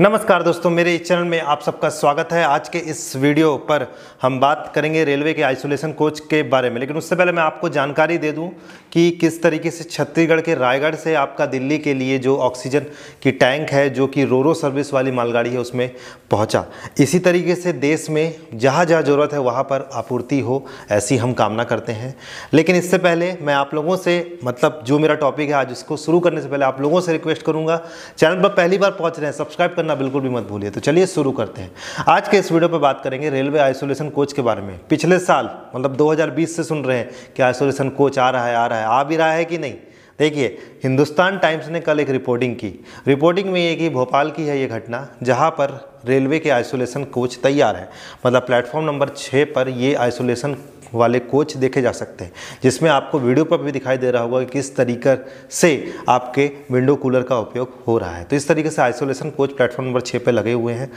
नमस्कार दोस्तों मेरे इस चैनल में आप सबका स्वागत है आज के इस वीडियो पर हम बात करेंगे रेलवे के आइसोलेशन कोच के बारे में लेकिन उससे पहले मैं आपको जानकारी दे दूं कि किस तरीके से छत्तीसगढ़ के रायगढ़ से आपका दिल्ली के लिए जो ऑक्सीजन की टैंक है जो कि रोरो सर्विस वाली मालगाड़ी है उसमें पहुँचा इसी तरीके से देश में जहाँ जहाँ ज़रूरत है वहाँ पर आपूर्ति हो ऐसी हम कामना करते हैं लेकिन इससे पहले मैं आप लोगों से मतलब जो मेरा टॉपिक है आज उसको शुरू करने से पहले आप लोगों से रिक्वेस्ट करूँगा चैनल पर पहली बार पहुँच रहे हैं सब्सक्राइब करना बिल्कुल भी मत भूलिए तो चलिए शुरू करते हैं आज के इस वीडियो पर बात करेंगे रेलवे आइसोलेशन कोच के बारे में पिछले साल मतलब 2020 से सुन रहे हैं कि आइसोलेशन कोच आ रहा है आ रहा है आ भी रहा है कि नहीं देखिए हिंदुस्तान टाइम्स ने कल एक रिपोर्टिंग की रिपोर्टिंग में ये कि भोपाल की है ये घटना जहाँ पर रेलवे के आइसोलेशन कोच तैयार है मतलब प्लेटफॉर्म नंबर छः पर ये आइसोलेशन वाले कोच देखे जा सकते हैं जिसमें आपको वीडियो पर भी दिखाई दे रहा होगा कि किस तरीके से आपके विंडो कूलर का उपयोग हो रहा है तो इस तरीके से आइसोलेशन कोच प्लेटफॉर्म नंबर छः पर लगे हुए हैं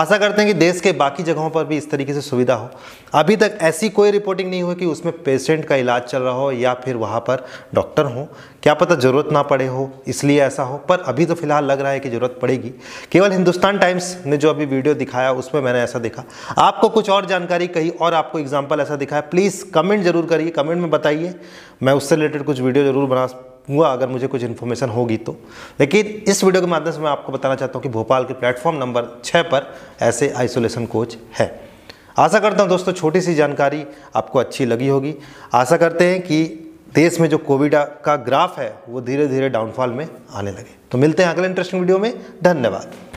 आशा करते हैं कि देश के बाकी जगहों पर भी इस तरीके से सुविधा हो अभी तक ऐसी कोई रिपोर्टिंग नहीं हुई कि उसमें पेशेंट का इलाज चल रहा हो या फिर वहाँ पर डॉक्टर हो क्या पता ज़रूरत ना पड़े हो इसलिए ऐसा हो पर अभी तो फिलहाल लग रहा है कि ज़रूरत पड़ेगी केवल हिंदुस्तान टाइम्स ने जो अभी वीडियो दिखाया उसमें मैंने ऐसा देखा आपको कुछ और जानकारी कहीं और आपको एग्जाम्पल ऐसा दिखाया प्लीज़ प्लीज़ कमेंट जरूर करिए कमेंट में बताइए मैं उससे रिलेटेड कुछ वीडियो ज़रूर हुआ अगर मुझे कुछ इन्फॉर्मेशन होगी तो लेकिन इस वीडियो के माध्यम से मैं आपको बताना चाहता हूँ कि भोपाल के प्लेटफॉर्म नंबर छः पर ऐसे आइसोलेशन कोच है आशा करता हूँ दोस्तों छोटी सी जानकारी आपको अच्छी लगी होगी आशा करते हैं कि देश में जो कोविड का ग्राफ है वो धीरे धीरे डाउनफॉल में आने लगे तो मिलते हैं अगले इंटरेस्टिंग वीडियो में धन्यवाद